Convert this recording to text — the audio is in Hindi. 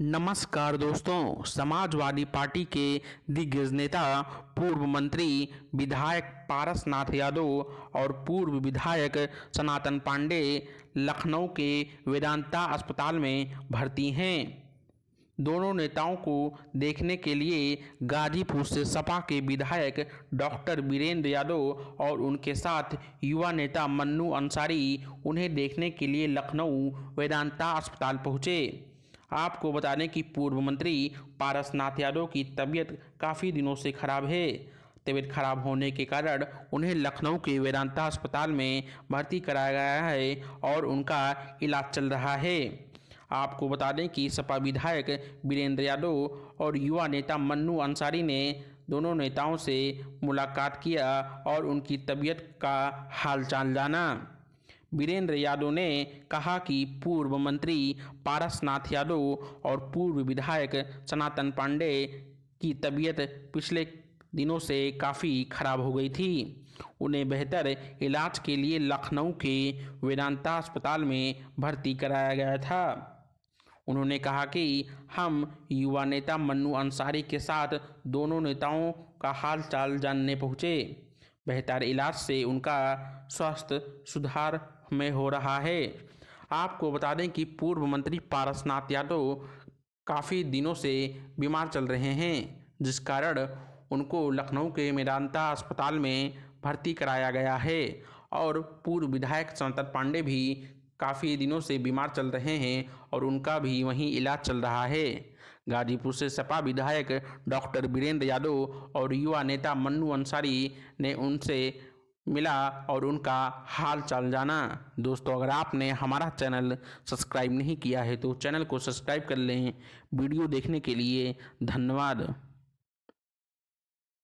नमस्कार दोस्तों समाजवादी पार्टी के दिग्गज नेता पूर्व मंत्री विधायक पारसनाथ यादव और पूर्व विधायक सनातन पांडे लखनऊ के वेदांता अस्पताल में भर्ती हैं दोनों नेताओं को देखने के लिए गाजीपुर से सपा के विधायक डॉक्टर वीरेंद्र यादव और उनके साथ युवा नेता मन्नू अंसारी उन्हें देखने के लिए लखनऊ वेदांता अस्पताल पहुँचे आपको बता दें कि पूर्व मंत्री पारसनाथ यादव की तबीयत काफ़ी दिनों से खराब है तबीयत खराब होने के कारण उन्हें लखनऊ के वेदांता अस्पताल में भर्ती कराया गया है और उनका इलाज चल रहा है आपको बता दें कि सपा विधायक वीरेंद्र यादव और युवा नेता मन्नू अंसारी ने दोनों नेताओं से मुलाकात किया और उनकी तबीयत का हालचाल जाना वीरेंद्र यादव ने कहा कि पूर्व मंत्री पारसनाथ यादव और पूर्व विधायक सनातन पांडे की तबीयत पिछले दिनों से काफ़ी खराब हो गई थी उन्हें बेहतर इलाज के लिए लखनऊ के वेदांता अस्पताल में भर्ती कराया गया था उन्होंने कहा कि हम युवा नेता मन्नू अंसारी के साथ दोनों नेताओं का हालचाल जानने पहुँचे बेहतर इलाज से उनका स्वास्थ्य सुधार में हो रहा है आपको बता दें कि पूर्व मंत्री पारसनाथ यादव काफ़ी दिनों से बीमार चल रहे हैं जिस कारण उनको लखनऊ के मेदांता अस्पताल में भर्ती कराया गया है और पूर्व विधायक संतर पांडे भी काफ़ी दिनों से बीमार चल रहे हैं और उनका भी वहीं इलाज चल रहा है गाजीपुर से सपा विधायक डॉक्टर वीरेंद्र यादव और युवा नेता मन्नू अंसारी ने उनसे मिला और उनका हाल चाल जाना दोस्तों अगर आपने हमारा चैनल सब्सक्राइब नहीं किया है तो चैनल को सब्सक्राइब कर लें वीडियो देखने के लिए धन्यवाद